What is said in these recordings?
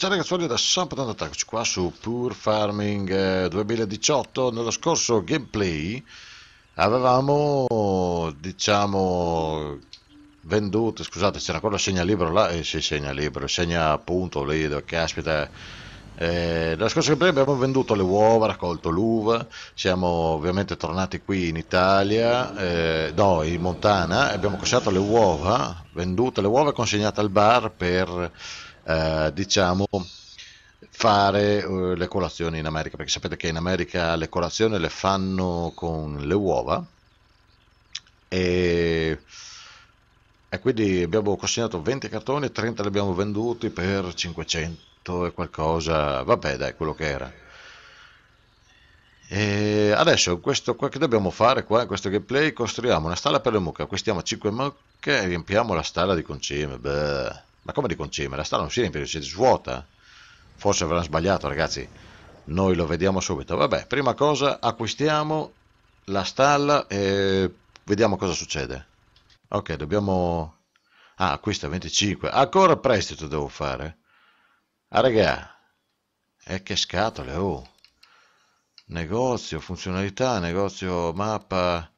Ciao ragazzuoli da Sampotan Attaccoci qua su Pure Farming 2018 eh, Nello scorso gameplay avevamo diciamo venduto Scusate c'era quello segna libro là eh, sì, segna libro segna appunto lì caspita eh, Nello scorso gameplay abbiamo venduto le uova, raccolto l'uva Siamo ovviamente tornati qui in Italia eh, No in Montana Abbiamo consegnato le uova Vendute le uova e consegnate al bar per eh, diciamo fare eh, le colazioni in America perché sapete che in America le colazioni le fanno con le uova e, e quindi abbiamo consegnato 20 cartoni 30 li abbiamo venduti per 500 e qualcosa vabbè dai quello che era e adesso questo qua che dobbiamo fare qua in questo gameplay costruiamo una stalla per le mucche acquistiamo 5 mucche e riempiamo la stalla di concime beh ma come di concime? La strada non si riempie, si svuota? Forse avranno sbagliato, ragazzi. Noi lo vediamo subito. Vabbè, prima cosa acquistiamo la stalla e vediamo cosa succede. Ok, dobbiamo... Ah, acquista 25. Ancora prestito devo fare. Ah, raga. E eh, che scatole, oh. Negozio, funzionalità, negozio, mappa,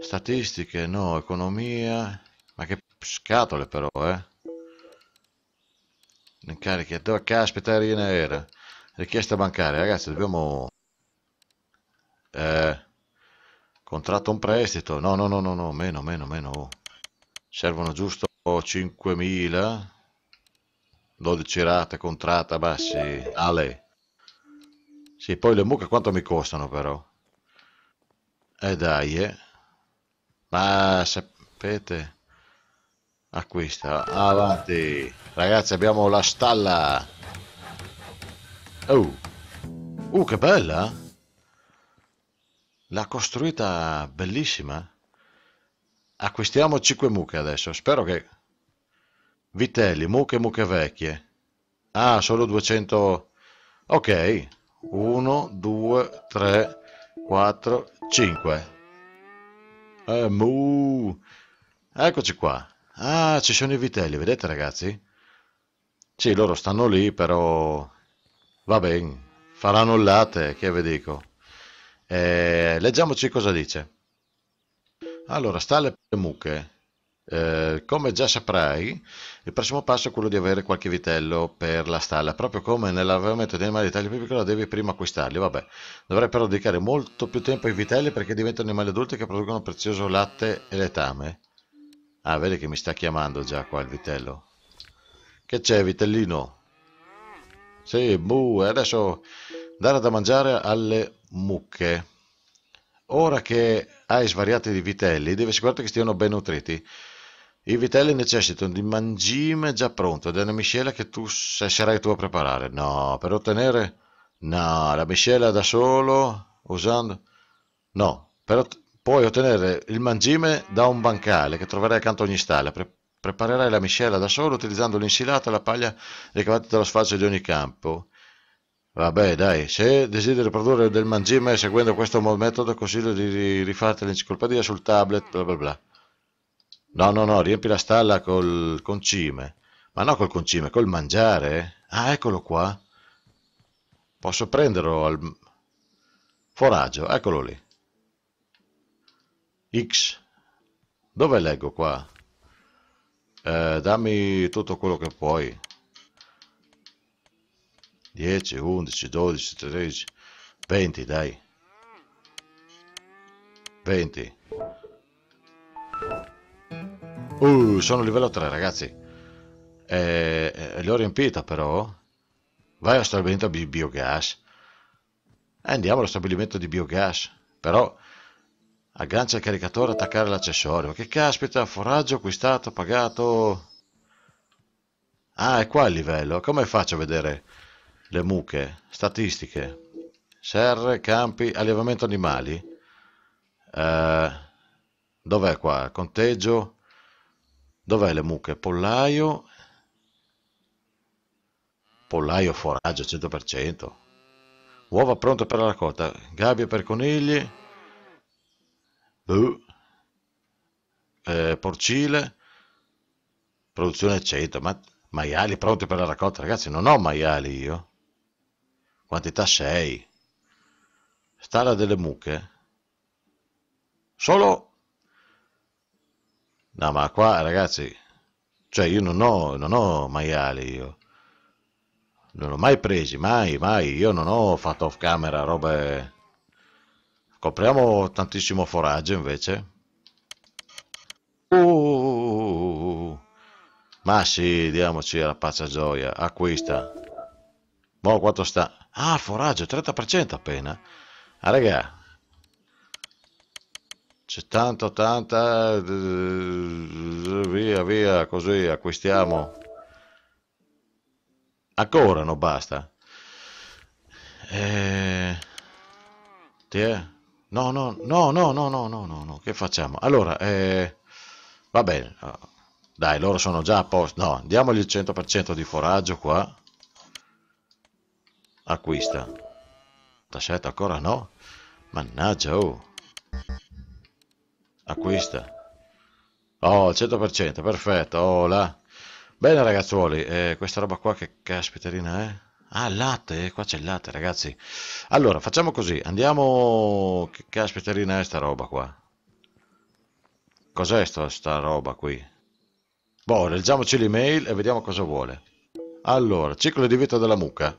statistiche, no, economia. Ma che scatole però, eh in Incarichi, oh, caspita, era. Richiesta bancaria, ragazzi, dobbiamo... Eh, contratto un prestito. No, no, no, no, no, meno, meno, meno. Servono giusto 5.000. 12 rate, contratta, bassi sì, Ale. Sì, poi le mucche quanto mi costano però? E eh dai, eh. Ma sapete a questa avanti ragazzi abbiamo la stalla oh uh che bella l'ha costruita bellissima acquistiamo 5 mucche adesso spero che vitelli mucche mucche vecchie ah solo 200 ok 1 2 3 4 5 eh, mu. eccoci qua Ah, ci sono i vitelli, vedete ragazzi? Sì, loro stanno lì, però... Va bene, faranno il latte, che vi dico. Eh, leggiamoci cosa dice. Allora, sta alle mucche. Eh, come già saprai, il prossimo passo è quello di avere qualche vitello per la stalla. Proprio come nell'allevamento di animali di taglia più piccola, devi prima acquistarli. Vabbè, dovrai però dedicare molto più tempo ai vitelli perché diventano animali adulti che producono prezioso latte e letame. Ah, vedi che mi sta chiamando già qua il vitello. Che c'è, vitellino? Sì, buh, adesso dare da mangiare alle mucche. Ora che hai svariati di vitelli, devi assicurarti che stiano ben nutriti. I vitelli necessitano di mangime già pronto ed è una miscela che tu sarai tu a preparare. No, per ottenere... No, la miscela da solo, usando... No, per ottenere Puoi ottenere il mangime da un bancale che troverai accanto a ogni stalla. Pre preparerai la miscela da solo utilizzando l'insilata e la paglia ricavata dallo sfalcio di ogni campo. Vabbè, dai, se desideri produrre del mangime seguendo questo metodo, consiglio di rifarti l'enciclopedia sul tablet, bla bla bla. No, no, no, riempi la stalla col concime. Ma no col concime, col mangiare. Ah, eccolo qua. Posso prenderlo al... Foraggio, eccolo lì. X. Dove leggo qua? Eh, dammi tutto quello che puoi. 10, 11, 12, 13, 20 dai. 20. Uh, sono livello 3 ragazzi. Eh, eh, l'ho riempita però. Vai allo stabilimento di biogas. Eh, andiamo allo stabilimento di biogas. Però Aggancia il caricatore attaccare l'accessorio. Che caspita, foraggio acquistato, pagato... Ah, è qua il livello. Come faccio a vedere le mucche? Statistiche. Serre, campi, allevamento animali. Eh, Dov'è qua? Conteggio. Dov'è le mucche? Pollaio. Pollaio, foraggio, 100%. Uova pronte per la raccolta. Gabbia per conigli. Eh, porcile, produzione aceto, ma maiali pronti per la raccolta, ragazzi non ho maiali io, quantità 6, stalla delle mucche, solo, no ma qua ragazzi, cioè io non ho, non ho maiali io, non ho mai presi, mai, mai, io non ho fatto off camera robe Copriamo tantissimo foraggio invece. Uh, ma sì, diamoci la pazza gioia. Acquista. Mo quanto sta? Ah, il foraggio, 30% appena. Ah, raga. 70, tanta... Via, via, così acquistiamo. Ancora non basta. Eh... Ti è? No, no, no, no, no, no, no, no, no. Che facciamo? Allora, eh, va bene. Dai, loro sono già a posto. No, diamogli il 100% di foraggio qua. Acquista. Tassetto ancora no. Mannaggia, oh. Acquista. Oh, il 100%, perfetto. Oh, là. Bene ragazzuoli, eh, questa roba qua che caspiterina è? Eh? Ah, latte, eh, qua c'è il latte, ragazzi. Allora, facciamo così, andiamo... Che caspiterina è sta roba qua? Cos'è sta, sta roba qui? Boh, leggiamoci l'email e vediamo cosa vuole. Allora, ciclo di vita della mucca.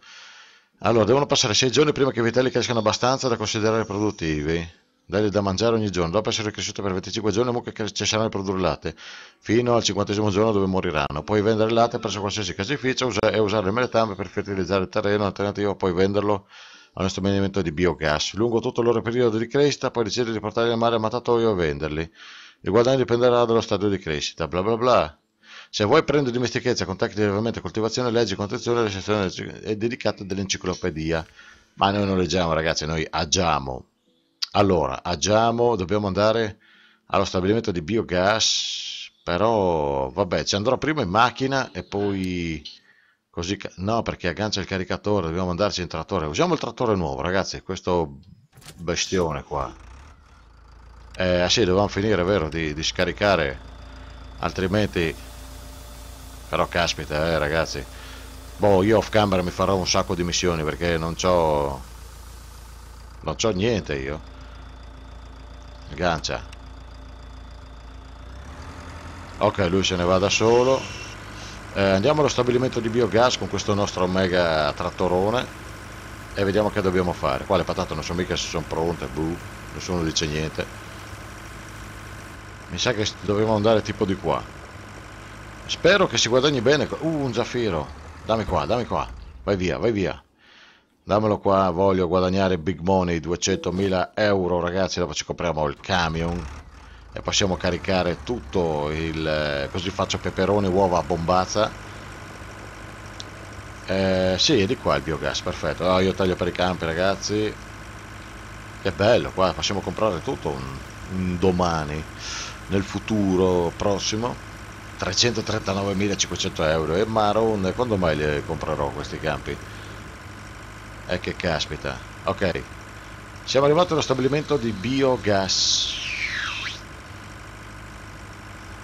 Allora, devono passare sei giorni prima che i vitelli crescano abbastanza da considerare produttivi. Dagli da mangiare ogni giorno. Dopo essere cresciute per 25 giorni, le mucche cesseranno di produrre latte fino al cinquantesimo giorno dove moriranno. Puoi vendere il latte presso qualsiasi caseificio e usare le melletame per fertilizzare il terreno. Alternativa, puoi venderlo al nostro movimento di biogas. Lungo tutto il loro periodo di crescita, puoi decidere di portarli al mare a mattatoio e venderli. Il guadagno dipenderà dallo stadio di crescita. Bla bla bla. Se vuoi prendere dimestichezza con tecniche di allevamento e coltivazione, leggi con attenzione la sezione dedicata dell'enciclopedia. Ma noi non leggiamo, ragazzi, noi agiamo. Allora, agiamo, dobbiamo andare allo stabilimento di biogas, però vabbè, ci andrò prima in macchina e poi così... No, perché aggancia il caricatore, dobbiamo andarci in trattore. Usiamo il trattore nuovo, ragazzi, questo bestione qua. Eh, sì, dobbiamo finire, vero, di, di scaricare, altrimenti... Però caspita, eh, ragazzi. Boh, io off camera mi farò un sacco di missioni perché non c'ho... Non c'ho niente io. Aggancia. Ok, lui se ne va da solo. Eh, andiamo allo stabilimento di biogas con questo nostro mega trattorone e vediamo che dobbiamo fare. Qua le patate non so mica se sono pronte, buh, nessuno dice niente. Mi sa che dobbiamo andare tipo di qua. Spero che si guadagni bene. Uh, un zaffiro. Dammi qua, dammi qua. Vai via, vai via. Dammelo qua, voglio guadagnare big money, 200.000 euro ragazzi, dopo ci compriamo il camion e possiamo caricare tutto, il, eh, così faccio peperoni, uova a bombazza. Eh, sì, è di qua il biogas, perfetto. Oh, io taglio per i campi ragazzi. Che bello, qua possiamo comprare tutto un, un domani, nel futuro prossimo. 339.500 euro e Maron, quando mai le comprerò questi campi? E eh, che caspita. Ok. Siamo arrivati allo stabilimento di biogas.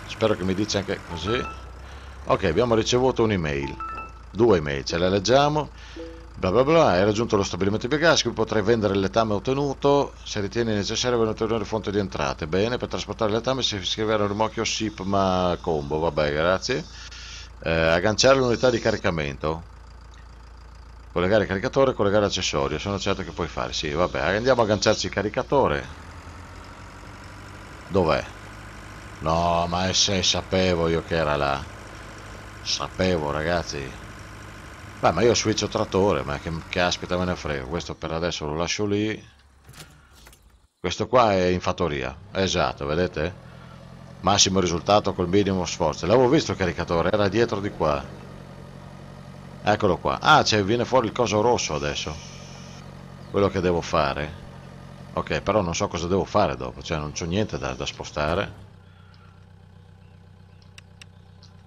Spero che mi dice anche così. Ok, abbiamo ricevuto un'email. Due email, ce le leggiamo. Bla bla bla, hai raggiunto lo stabilimento di biogas, qui potrai vendere il letame ottenuto, se ritieni necessario un'ulteriore fonte di entrate. Bene, per trasportare il letame si scriverà un SIP ma combo, vabbè, grazie. Eh, agganciare l'unità di caricamento. Collegare il caricatore, collegare accessorio Sono certo che puoi fare. Sì, vabbè. Andiamo a agganciarci il caricatore. Dov'è? No, ma se sapevo io che era là. Sapevo, ragazzi. Beh, ma io switcho trattore, ma che caspita me ne frega. Questo per adesso lo lascio lì. Questo qua è in fattoria. Esatto, vedete? Massimo risultato col minimo sforzo. L'avevo visto il caricatore, era dietro di qua. Eccolo qua. Ah, cioè viene fuori il coso rosso adesso. Quello che devo fare. Ok, però non so cosa devo fare dopo. Cioè non c'ho niente da, da spostare.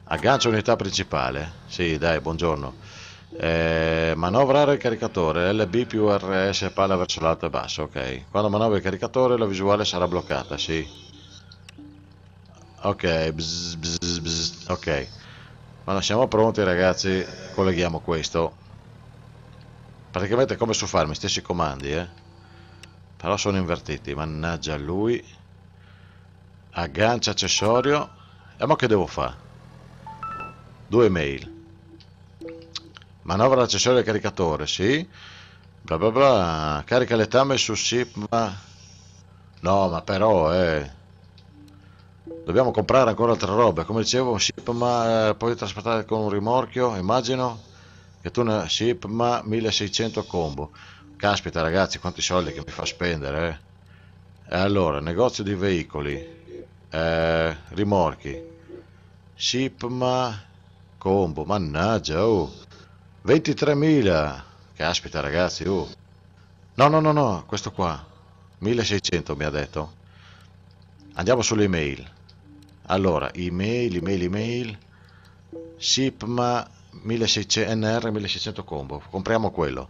Aggancio unità principale. Sì, dai, buongiorno. Eh, manovrare il caricatore. LB più RS palla verso l'alto e basso. Ok. Quando manovri il caricatore la visuale sarà bloccata. Sì. Ok. Bzz, bzz, bzz. Ok. Quando siamo pronti ragazzi colleghiamo questo. Praticamente è come su farmi, stessi comandi, eh. Però sono invertiti, mannaggia lui. Aggancia accessorio. E eh, ma che devo fare? Due mail. Manovra l'accessorio del caricatore, sì. Bla bla bla. Carica le tamme su SIP, ma... No, ma però, eh... Dobbiamo comprare ancora altre robe, come dicevo, ship ma eh, puoi trasportare con un rimorchio, immagino che tu ne ship ma 1600 combo. Caspita ragazzi, quanti soldi che mi fa spendere, eh? Allora, negozio di veicoli, eh, rimorchi, ship ma combo, mannaggia, oh, 23.000, caspita ragazzi, oh. No, no, no, no, questo qua, 1600 mi ha detto. Andiamo sull'email allora email email email SIPMA 1600, NR 1600 combo compriamo quello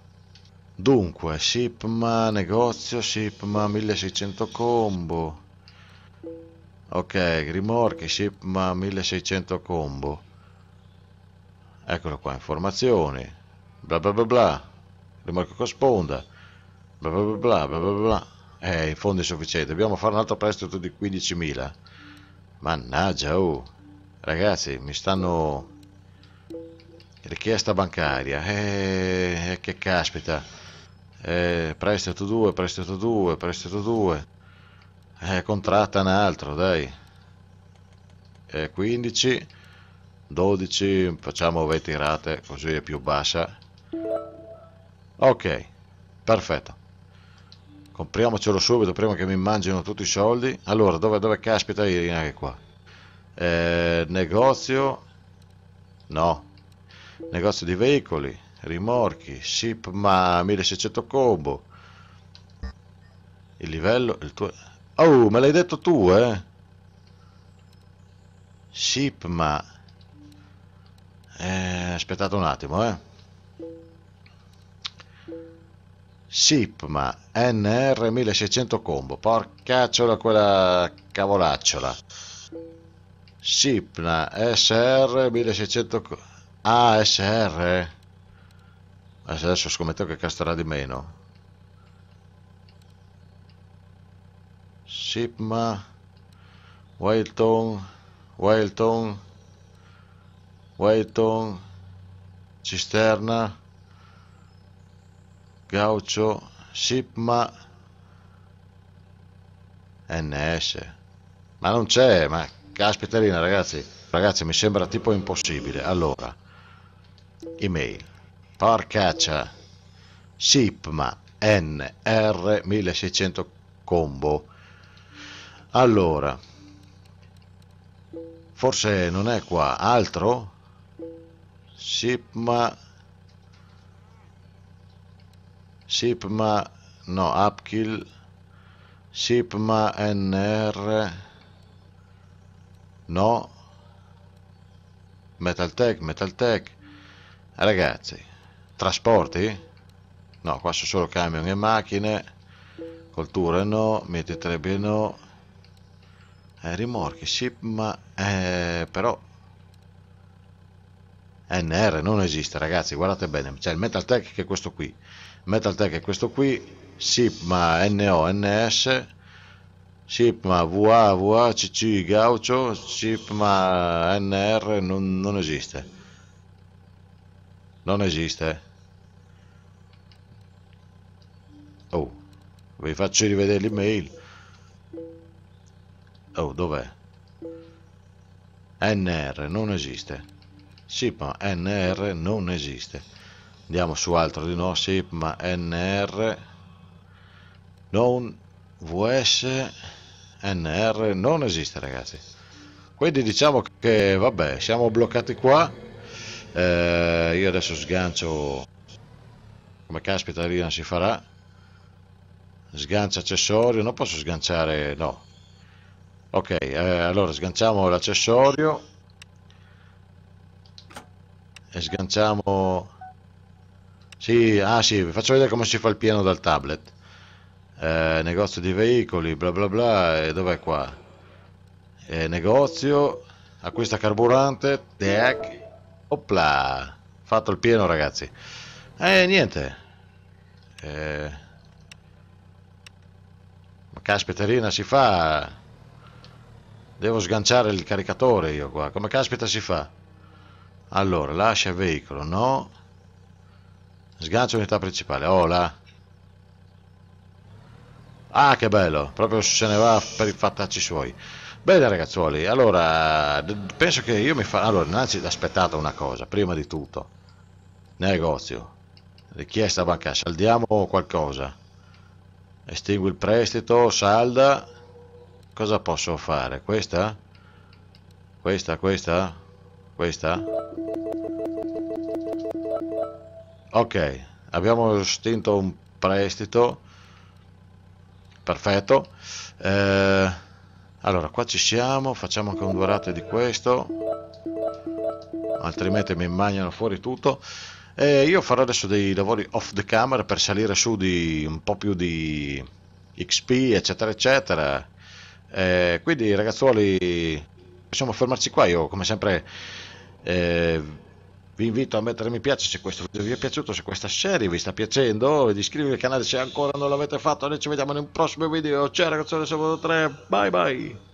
dunque SIPMA negozio SIPMA 1600 combo ok rimorchi SIPMA 1600 combo eccolo qua informazioni bla bla bla bla rimorchio con sponda bla bla bla bla bla bla eh in fondo è sufficiente dobbiamo fare un altro prestito di 15.000 Mannaggia, oh. Ragazzi, mi stanno... Richiesta bancaria. Eh, eh che caspita. Eh, prestito 2, prestito 2, prestito 2. Eh, contratta un altro, dai. Eh, 15, 12, facciamo 20 rate, così è più bassa. Ok, perfetto compriamocelo subito prima che mi mangino tutti i soldi allora dove, dove caspita Irina che qua eh, negozio no negozio di veicoli rimorchi shipma 1600 combo il livello il tuo oh me l'hai detto tu eh shipma eh, aspettate un attimo eh Shipma NR 1600 combo. Porcacciola quella cavolacciola. Shipna SR 1600 ASR. Ah, adesso scommetto che casterà di meno. Shipma Welton Welton Welton Cisterna Gaucho Sipma NS. Ma non c'è, ma caspiterina ragazzi, ragazzi mi sembra tipo impossibile. Allora, email, parcaccia, Sipma NR 1600 combo. Allora, forse non è qua, altro? Sipma Shipma sipma no upkill sipma nr no metaltech metaltech eh, ragazzi trasporti no qua sono solo camion e macchine colture no mieti trebbie no eh, rimorchi sipma eh, però nr non esiste ragazzi guardate bene c'è il metaltech che è questo qui Metal Tech è questo qui SIPMA NONS SIPMA VAVA CC Gaucho SIPMA NR non, non esiste non esiste oh vi faccio rivedere l'email oh dov'è NR non esiste SIPMA NR non esiste andiamo su altro di no SIP ma NR non VS NR non esiste ragazzi quindi diciamo che vabbè siamo bloccati qua eh, io adesso sgancio come caspita lì non si farà sgancio accessorio non posso sganciare no ok eh, allora sganciamo l'accessorio e sganciamo sì, ah sì, vi faccio vedere come si fa il piano dal tablet. Eh, negozio di veicoli, bla bla bla, e dov'è qua? Eh, negozio, acquista carburante, tech, opla, fatto il pieno ragazzi. eh, niente. Eh, ma caspiterina si fa... Devo sganciare il caricatore io qua, come caspita si fa? Allora, lascia il veicolo, no? Sgancio unità principale. Ola. Oh, ah, che bello. Proprio se ne va per i fattacci suoi. Bene ragazzuoli, allora penso che io mi fa... Allora, innanzitutto aspettate una cosa, prima di tutto. Negozio. Richiesta bancaria. Saldiamo qualcosa. Estingui il prestito, salda. Cosa posso fare? Questa? Questa, questa? Questa? ok abbiamo stinto un prestito perfetto eh, allora qua ci siamo facciamo anche un due rate di questo altrimenti mi mangiano fuori tutto e io farò adesso dei lavori off the camera per salire su di un po' più di XP eccetera eccetera eh, quindi ragazzuoli possiamo fermarci qua io come sempre eh, vi invito a mettere mi piace se questo video vi è piaciuto, se questa serie vi sta piacendo, ed iscrivetevi al canale se ancora non l'avete fatto, noi ci vediamo in un prossimo video, ciao ragazzi, sono 3, bye bye!